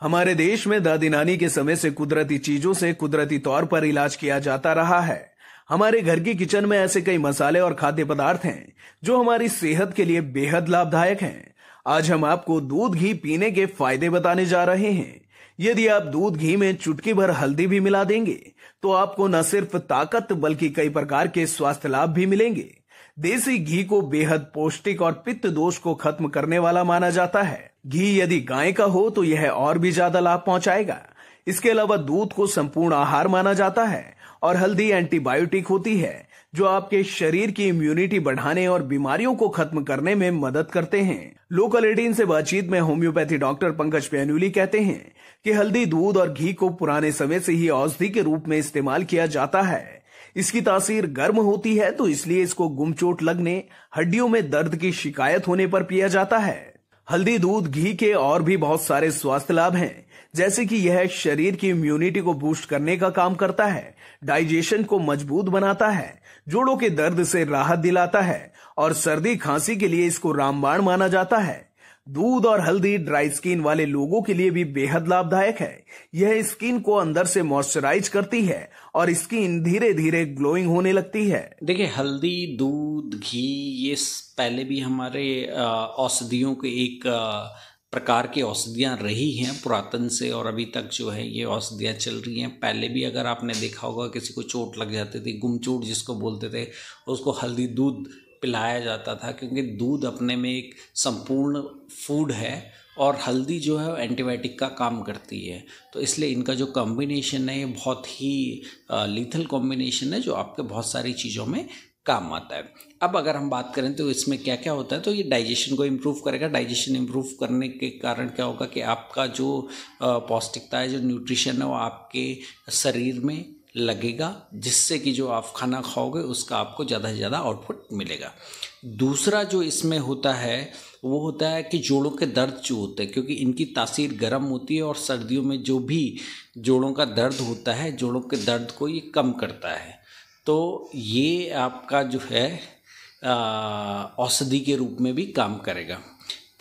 हमारे देश में दादी नानी के समय से कुदरती चीजों से कुदरती तौर पर इलाज किया जाता रहा है हमारे घर की किचन में ऐसे कई मसाले और खाद्य पदार्थ हैं जो हमारी सेहत के लिए बेहद लाभदायक हैं आज हम आपको दूध घी पीने के फायदे बताने जा रहे हैं यदि आप दूध घी में चुटकी भर हल्दी भी मिला देंगे तो आपको न सिर्फ ताकत बल्कि कई प्रकार के स्वास्थ्य लाभ भी मिलेंगे देसी घी को बेहद पौष्टिक और पित्त दोष को खत्म करने वाला माना जाता है घी यदि गाय का हो तो यह और भी ज्यादा लाभ पहुंचाएगा इसके अलावा दूध को संपूर्ण आहार माना जाता है और हल्दी एंटीबायोटिक होती है जो आपके शरीर की इम्यूनिटी बढ़ाने और बीमारियों को खत्म करने में मदद करते हैं लोकल एटीन से बातचीत में होम्योपैथी डॉक्टर पंकज पेनुली कहते हैं कि हल्दी दूध और घी को पुराने समय से ही औषधि के रूप में इस्तेमाल किया जाता है इसकी तासीर गर्म होती है तो इसलिए इसको गुमचोट लगने हड्डियों में दर्द की शिकायत होने पर पिया जाता है हल्दी दूध घी के और भी बहुत सारे स्वास्थ्य लाभ हैं जैसे कि यह शरीर की इम्यूनिटी को बूस्ट करने का काम करता है डाइजेशन को मजबूत बनाता है जोड़ों के दर्द से राहत दिलाता है और सर्दी खांसी के लिए इसको रामबाण माना जाता है दूध और हल्दी ड्राई स्किन वाले लोगों के लिए भी बेहद लाभदायक है यह स्किन को अंदर से मॉइस्चराइज करती है और स्किन धीरे धीरे ग्लोइंग होने लगती है देखिए हल्दी दूध घी ये पहले भी हमारे औषधियों के एक प्रकार की औषधियाँ रही हैं पुरातन से और अभी तक जो है ये औषधियाँ चल रही हैं पहले भी अगर आपने देखा होगा किसी को चोट लग जाती थी गुमचोट जिसको बोलते थे उसको हल्दी दूध पिलाया जाता था क्योंकि दूध अपने में एक संपूर्ण फूड है और हल्दी जो है एंटीबायोटिक का काम करती है तो इसलिए इनका जो कॉम्बिनेशन है ये बहुत ही लीथल कॉम्बिनेशन है जो आपके बहुत सारी चीज़ों में काम आता है अब अगर हम बात करें तो इसमें क्या क्या होता है तो ये डाइजेशन को इम्प्रूव करेगा डाइजेशन इम्प्रूव करने के कारण क्या होगा कि आपका जो पौष्टिकता है जो न्यूट्रिशन है वो आपके शरीर में लगेगा जिससे कि जो आप खाना खाओगे उसका आपको ज़्यादा से ज़्यादा आउटपुट मिलेगा दूसरा जो इसमें होता है वो होता है कि जोड़ों के दर्द जो होते हैं क्योंकि इनकी तासीर गर्म होती है और सर्दियों में जो भी जोड़ों का दर्द होता है जोड़ों के दर्द को ये कम करता है तो ये आपका जो है औषधि के रूप में भी काम करेगा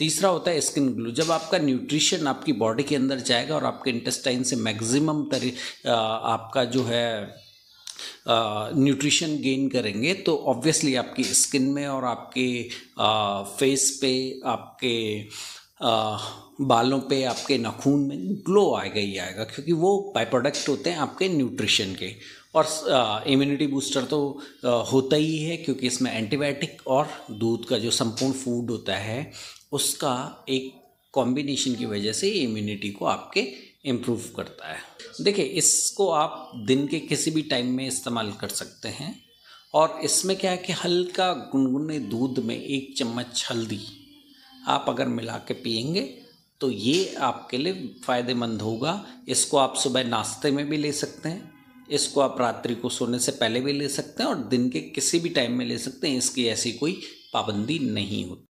तीसरा होता है स्किन ग्लू जब आपका न्यूट्रिशन आपकी बॉडी के अंदर जाएगा और आपके इंटेस्टाइन से मैक्सिमम तरी आपका जो है न्यूट्रिशन गेन करेंगे तो ऑब्वियसली आपकी स्किन में और आपके फेस पे आपके बालों पे आपके नखून में ग्लो आएगा ही आएगा क्योंकि वो बाई प्रोडक्ट होते हैं आपके न्यूट्रिशन के और इम्यूनिटी बूस्टर तो आ, होता ही है क्योंकि इसमें एंटीबायोटिक और दूध का जो संपूर्ण फूड होता है उसका एक कॉम्बिनेशन की वजह से इम्यूनिटी को आपके इम्प्रूव करता है देखिए इसको आप दिन के किसी भी टाइम में इस्तेमाल कर सकते हैं और इसमें क्या है कि हल्का गुनगुने दूध में एक चम्मच हल्दी आप अगर मिला के पियेंगे तो ये आपके लिए फ़ायदेमंद होगा इसको आप सुबह नाश्ते में भी ले सकते हैं इसको आप रात्रि को सोने से पहले भी ले सकते हैं और दिन के किसी भी टाइम में ले सकते हैं इसकी ऐसी कोई पाबंदी नहीं होती